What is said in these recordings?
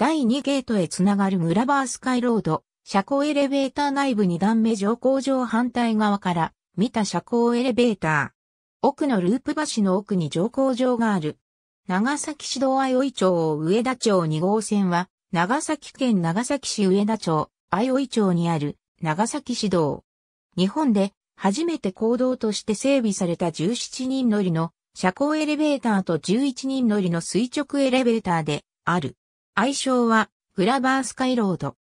第2ゲートへつながるグラバースカイロード、車高エレベーター内部2段目乗降場反対側から見た車高エレベーター。奥のループ橋の奥に乗降場がある。長崎市道相生町上田町2号線は、長崎県長崎市上田町相生町にある長崎市道。日本で初めて行動として整備された17人乗りの車高エレベーターと11人乗りの垂直エレベーターである。愛称は、グラバースカイロード。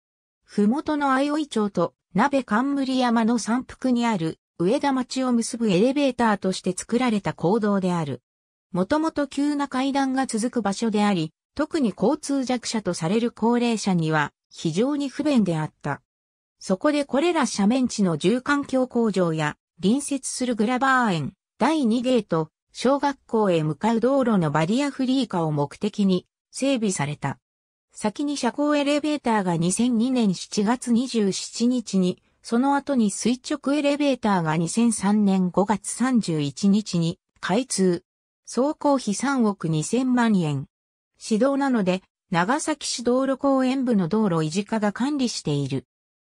ふもとの相生町と、鍋冠山の山腹にある、上田町を結ぶエレベーターとして作られた行動である。もともと急な階段が続く場所であり、特に交通弱者とされる高齢者には、非常に不便であった。そこでこれら斜面地の住環境工場や、隣接するグラバー園、第2ゲート、小学校へ向かう道路のバリアフリー化を目的に整備された。先に車高エレベーターが2002年7月27日に、その後に垂直エレベーターが2003年5月31日に開通。総工費3億2000万円。指導なので、長崎市道路公園部の道路維持課が管理している。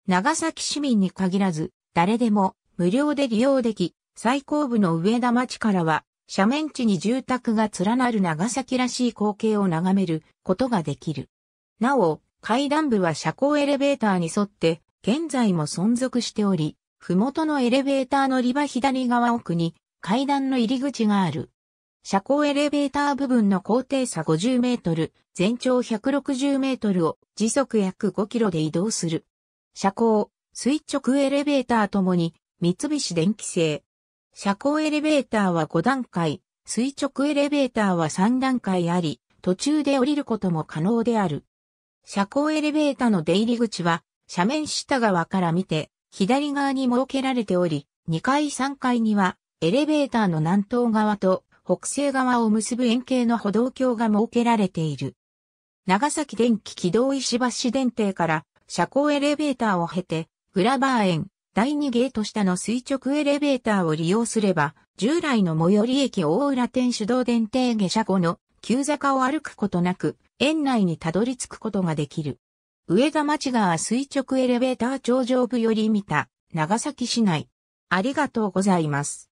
長崎市民に限らず、誰でも無料で利用でき、最高部の上田町からは、斜面地に住宅が連なる長崎らしい光景を眺めることができる。なお、階段部は車高エレベーターに沿って、現在も存続しており、麓のエレベーター乗り場左側奥に階段の入り口がある。車高エレベーター部分の高低差50メートル、全長160メートルを時速約5キロで移動する。車高、垂直エレベーターともに三菱電機製。車高エレベーターは5段階、垂直エレベーターは3段階あり、途中で降りることも可能である。車高エレベーターの出入り口は、斜面下側から見て、左側に設けられており、2階3階には、エレベーターの南東側と北西側を結ぶ円形の歩道橋が設けられている。長崎電気軌道石橋電停から車高エレベーターを経て、グラバー園、第2ゲート下の垂直エレベーターを利用すれば、従来の最寄り駅大浦天主道電停下車後の急坂を歩くことなく、園内にたどり着くことができる。上田町川垂直エレベーター頂上部より見た長崎市内。ありがとうございます。